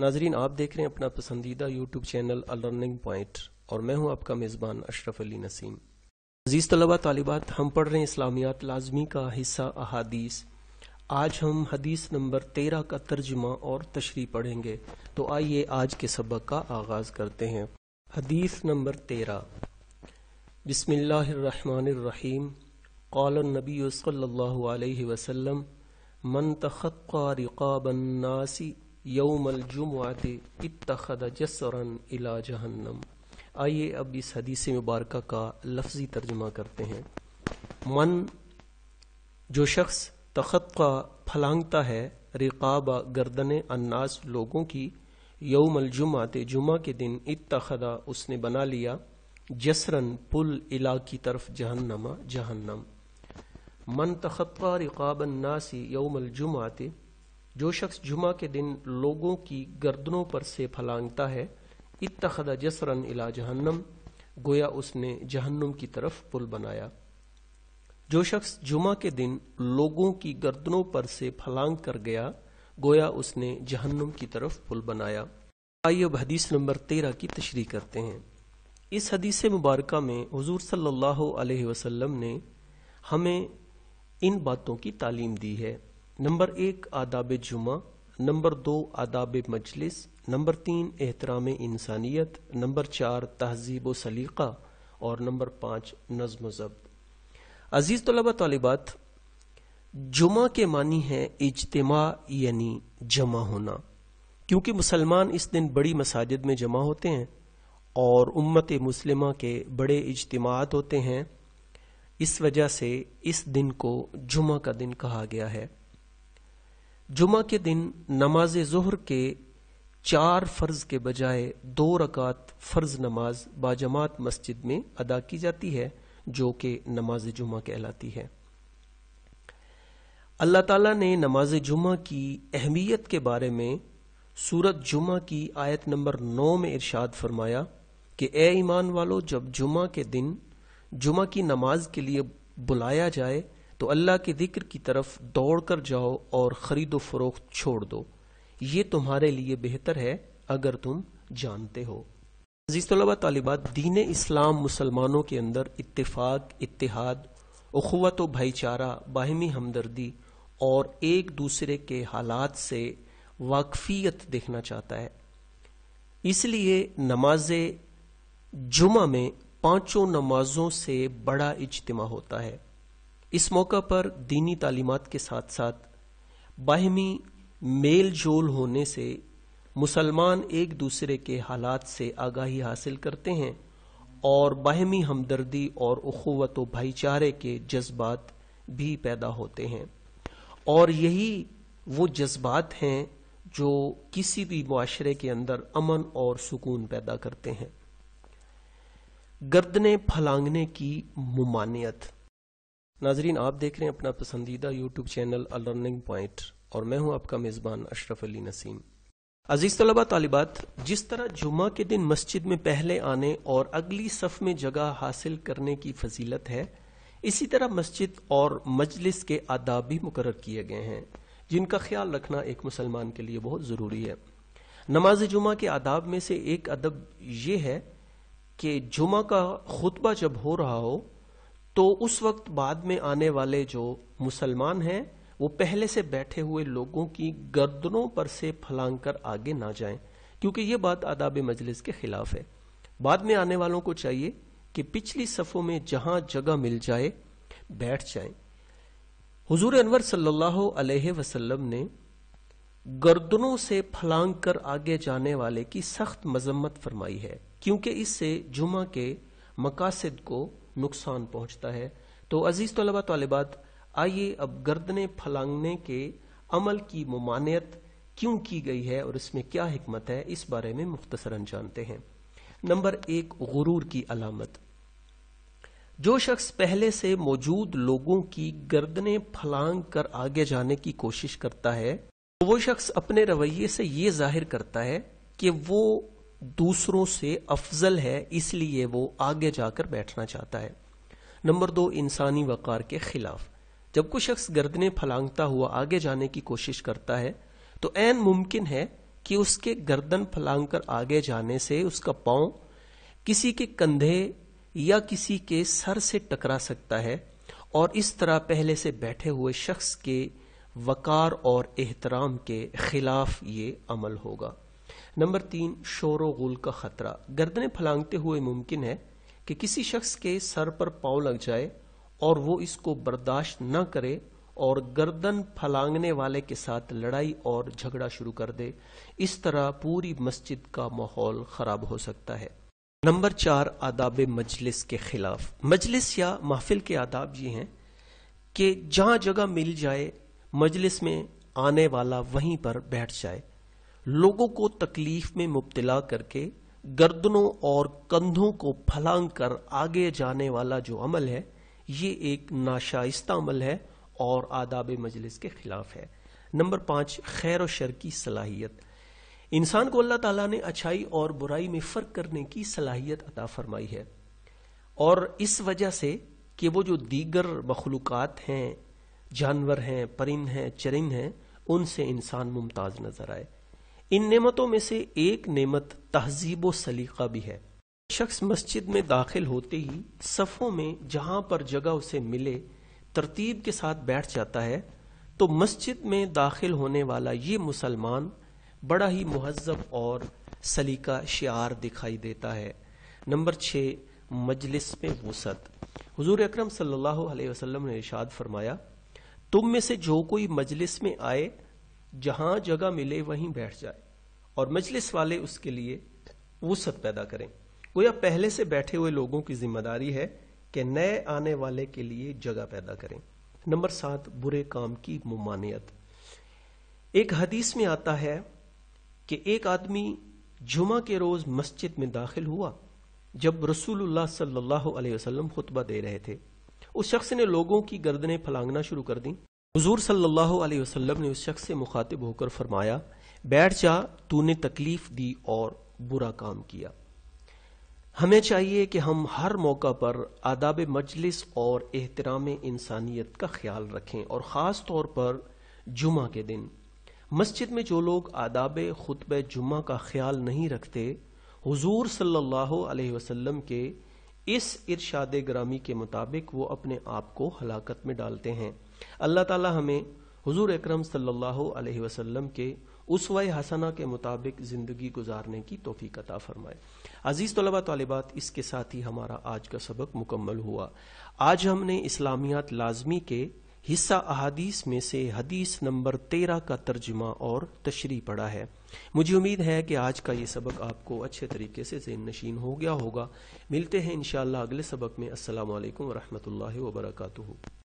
नाजरीन आप देख रहे हैं अपना पसंदीदा YouTube channel a learning point और मैं हूं आपका मेज़बान अशरफ अली नसीम अजीज़ तलबा तालिबात हम पढ़ रहे हैं इस्लामियात लाजमी का हिस्सा अहादीस आज हम हदीस नंबर तेरह का तर्जमा और तशरी पढ़ेंगे तो आइए आज के सबक का आगाज़ करते हैं हदीस नंबर तेरह النبي कौल नबी عليه وسلم من تخطى رقاب الناس यौमल जुमात इतखद जसरन इला जहन्नम आइए अब इस हदीसी मुबारक का लफ्जी तर्जमा करते हैं मन जो शख्स तखत का फलांगता है रिकाबा गर्दन अन्नास लोगों की यौमल आते जुमा के दिन इतखदा उसने बना लिया जसरन पुल इला की तरफ जहन्नमा जहन्नम मन तखत्वा रिकाबन नासी यौमल आते जो शख्स जुमा के दिन लोगों की गर्दनों पर से फलांगता है इतखदा जसरन इला जहन्नम गोया उसने जहन्नम की तरफ पुल बनाया जो शख्स जुमा के दिन लोगों की गर्दनों पर से फलांग कर गया गोया उसने जहन्नम की तरफ पुल बनाया आइए अब हदीस नंबर तेरह की तशरी करते हैं इस हदीस मुबारक में हजूर सल्लल्लाहु वसलम ने हमें इन बातों की तालीम दी है नंबर एक आदाब जुमा नंबर दो आदाब मजलिस नंबर तीन एहतराम इंसानियत नंबर चार तहजीब सलीका और नंबर पांच नज्म जब्त अजीज़ तलबा तलबात जुमा के मानी है इजतमा यानी जमा होना क्योंकि मुसलमान इस दिन बड़ी मसाजिद में जमा होते हैं और उम्मत मुस्लिमा के बड़े इजतमात होते हैं इस वजह से इस दिन को जुमा का दिन कहा गया है जुमा के दिन नमाज जहर के चार फर्ज के बजाय दो रकात फर्ज नमाज बाजमात मस्जिद में अदा की जाती है जो कि नमाज जुमा कहलाती है अल्लाह ताला ने नमाज जुमा की अहमियत के बारे में सूरत जुमा की आयत नंबर नौ में इरशाद फरमाया कि ए ईमान वालों जब जुमा के दिन जुमा की नमाज के लिए बुलाया जाए तो अल्लाह के जिक्र की तरफ दौड़ कर जाओ और खरीदो फरोख्त छोड़ दो ये तुम्हारे लिए बेहतर है अगर तुम जानते हो अजीज तलबा तालिबात दीन इस्लाम मुसलमानों के अंदर इतफाक इतिहाद अखवत व भाईचारा बाहमी हमदर्दी और एक दूसरे के हालात से वाकफियत देखना चाहता है इसलिए नमाज जुमा में पांचों नमाजों से बड़ा इज्तिमा होता है इस मौका पर दीनी तालीमत के साथ साथ बाहमी मेल जोल होने से मुसलमान एक दूसरे के हालात से आगाही हासिल करते हैं और बाहमी हमदर्दी और अखवत भाईचारे के जज्बात भी पैदा होते हैं और यही वो जज्बात हैं जो किसी भी माशरे के अंदर अमन और सुकून पैदा करते हैं गर्दने फलांगने की ममानियत नाजरीन आप देख रहे हैं अपना पसंदीदा YouTube channel a learning point और मैं हूं आपका मेज़बान अशरफ अली नसीम अजीज तलबा तालिबात जिस तरह जुमा के दिन मस्जिद में पहले आने और अगली सफ में जगह हासिल करने की फजीलत है इसी तरह मस्जिद और मजलिस के आदाब भी मुकर किए गए हैं जिनका ख्याल रखना एक मुसलमान के लिए बहुत ज़रूरी है नमाज जुमा के आदाब में से एक अदब ये है कि जुमा का खुतबा जब हो रहा हो तो उस वक्त बाद में आने वाले जो मुसलमान हैं वो पहले से बैठे हुए लोगों की गर्दनों पर से फलांग कर आगे ना जाएं क्योंकि ये बात आदाब मजलिस के खिलाफ है बाद में आने वालों को चाहिए कि पिछली सफों में जहां जगह मिल जाए बैठ जाए हजूर अनवर सल्लाम ने गर्दनों से फलांग कर आगे जाने वाले की सख्त मजम्मत फरमाई है क्योंकि इससे जुमा के मकासद को नुकसान पहुंचता है तो अजीज तलबा तलबात आइए अब गर्दने फलांगने के अमल की ममानियत क्यों की गई है और इसमें क्या हमत है इस बारे में मुख्तसरन जानते हैं नंबर एक गुरूर की अलामत जो शख्स पहले से मौजूद लोगों की गर्दने फलांग कर आगे जाने की कोशिश करता है तो वो शख्स अपने रवैये से ये जाहिर करता है कि वो दूसरों से अफजल है इसलिए वो आगे जाकर बैठना चाहता है नंबर दो इंसानी वकार के खिलाफ जब कोई शख्स गर्दने फलांगता हुआ आगे जाने की कोशिश करता है तो एन मुमकिन है कि उसके गर्दन फलांग कर आगे जाने से उसका पांव किसी के कंधे या किसी के सर से टकरा सकता है और इस तरह पहले से बैठे हुए शख्स के वकार और एहतराम के खिलाफ ये अमल होगा नंबर तीन शोर गुल का खतरा गर्दने फलांगते हुए मुमकिन है कि किसी शख्स के सर पर पाव लग जाए और वो इसको बर्दाश्त न करे और गर्दन फलांगने वाले के साथ लड़ाई और झगड़ा शुरू कर दे इस तरह पूरी मस्जिद का माहौल खराब हो सकता है नंबर चार आदाब मजलिस के खिलाफ मजलिस या महफिल के आदाब ये हैं कि जहां जगह मिल जाए मजलिस में आने वाला वहीं पर बैठ जाए लोगों को तकलीफ में मुब्तला करके गर्दनों और कंधों को फलांग कर आगे जाने वाला जो अमल है ये एक नाशाइस्ता अमल है और आदाब मजलिस के खिलाफ है नंबर पांच खैर और शर की सलाहियत इंसान को अल्लाह तला ने अच्छाई और बुराई में फर्क करने की सलाहियत अता फरमाई है और इस वजह से कि वो जो दीगर मखलूक हैं जानवर हैं परिंद हैं चरिंद हैं उनसे इंसान मुमताज नजर आए इन नेमतों में से एक नेमत तहजीब सलीका भी है शख्स मस्जिद में दाखिल होते ही सफ़ों में जहां पर जगह उसे मिले तरतीब के साथ बैठ जाता है तो मस्जिद में दाखिल होने वाला ये मुसलमान बड़ा ही महजब और सलीका शार दिखाई देता है नंबर छः मजलिस में वसत हजूर अक्रम सल्लल्लाहु ने इशाद फरमाया तुम में से जो कोई मजलिस में आए जहां जगह मिले वहीं बैठ जाए और मजलिस वाले उसके लिए वसत पैदा करें गोया पहले से बैठे हुए लोगों की जिम्मेदारी है कि नए आने वाले के लिए जगह पैदा करें नंबर सात बुरे काम की ममानियत एक हदीस में आता है कि एक आदमी जुमा के रोज मस्जिद में दाखिल हुआ जब रसूलुल्लाह सल्लल्लाहु अलैहि वसल्लम खुतबा दे रहे थे उस शख्स ने लोगों की गर्दनें फलांगना शुरू कर दी हजूर सल्लल्लाहु अलैहि वसल्लम ने उस शख्स से मुखातिब होकर फरमाया बैठ जा तूने तकलीफ दी और बुरा काम किया हमें चाहिए कि हम हर मौका पर आदाब मजलिस और एहतराम इंसानियत का ख्याल रखें और ख़ास तौर पर जुमा के दिन मस्जिद में जो लोग आदाब खुतब जुमा का ख्याल नहीं रखते हुजूर सल्लल्लाहु अलैहि वसल्लम के इस इर्शाद ग्रामी के मुताबिक वो अपने आप को हलाकत में डालते हैं अल्लाह ताला हमें हुजूर अकरम सल्लल्लाहु अलैहि वसल्लम के उस हसना के मुताबिक ज़िंदगी गुजारने की तोफ़ी अता फरमाए अज़ीज़ तलबा तलबात इसके साथ ही हमारा आज का सबक मुकम्मल हुआ आज हमने इस्लामियात लाजमी के हिस्सा अहादीस में से हदीस नंबर तेरह का तर्जमा और तशरी पढ़ा है मुझे उम्मीद है कि आज का ये सबक आपको अच्छे तरीके से जेन नशीन हो गया होगा मिलते हैं इनशाला अगले सबक में असल वरहमल वर्का